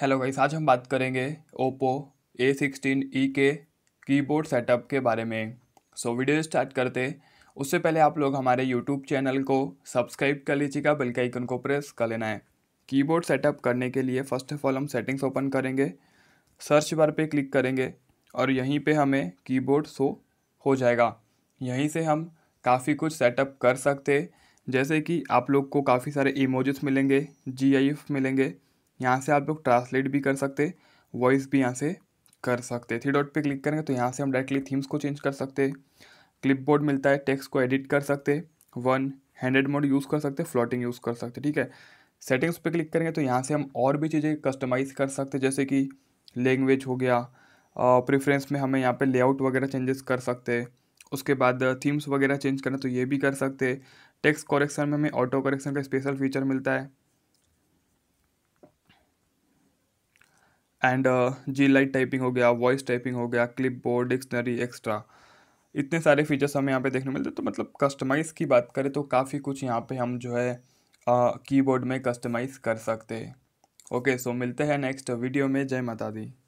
hello guys आज हम बात करेंगे ओप्पो ए सिक्सटीन ई के कीबोर्ड सेटअप के बारे में सो so, वीडियो स्टार्ट करते उससे पहले आप लोग हमारे यूट्यूब चैनल को सब्सक्राइब कर लीजिएगा बेल के आइकन को प्रेस कर लेना है कीबोर्ड सेटअप करने के लिए फ़र्स्ट ऑफ ऑल हम सेटिंग्स ओपन करेंगे सर्च बार पे क्लिक करेंगे और यहीं पे हमें कीबोर्ड शो हो जाएगा यहीं से हम काफ़ी कुछ सेटअप कर सकते जैसे कि आप लोग को काफ़ी सारे इमोजेस मिलेंगे जी मिलेंगे यहाँ से आप लोग ट्रांसलेट भी कर सकते वॉइस भी यहाँ से कर सकते थ्री डॉट पे क्लिक करेंगे तो यहाँ से हम डायरेक्टली थीम्स को चेंज कर सकते क्लिपबोर्ड मिलता है टेक्स्ट को एडिट कर सकते वन हैंडेड मोड यूज़ कर सकते फ्लोटिंग यूज़ कर सकते ठीक है सेटिंग्स पे क्लिक करेंगे तो यहाँ से हम और भी चीज़ें कस्टमाइज़ कर सकते जैसे कि लैंग्वेज हो गया प्रेफरेंस में हमें यहाँ पे लेआउट वगैरह चेंजेस कर सकते उसके बाद थीम्स वगैरह चेंज करना तो ये भी कर सकते टेक्स्ट करेक्शन में हमें ऑटो करेक्शन का स्पेशल फीचर मिलता है एंड जी लाइट टाइपिंग हो गया वॉइस टाइपिंग हो गया क्लिप बोर्ड डिक्शनरी एक्स्ट्रा इतने सारे फीचर्स हमें यहाँ पे देखने मिलते हैं तो मतलब कस्टमाइज़ की बात करें तो काफ़ी कुछ यहाँ पे हम जो है कीबोर्ड में कस्टमाइज़ कर सकते हैं ओके सो मिलते हैं नेक्स्ट वीडियो में जय माता दी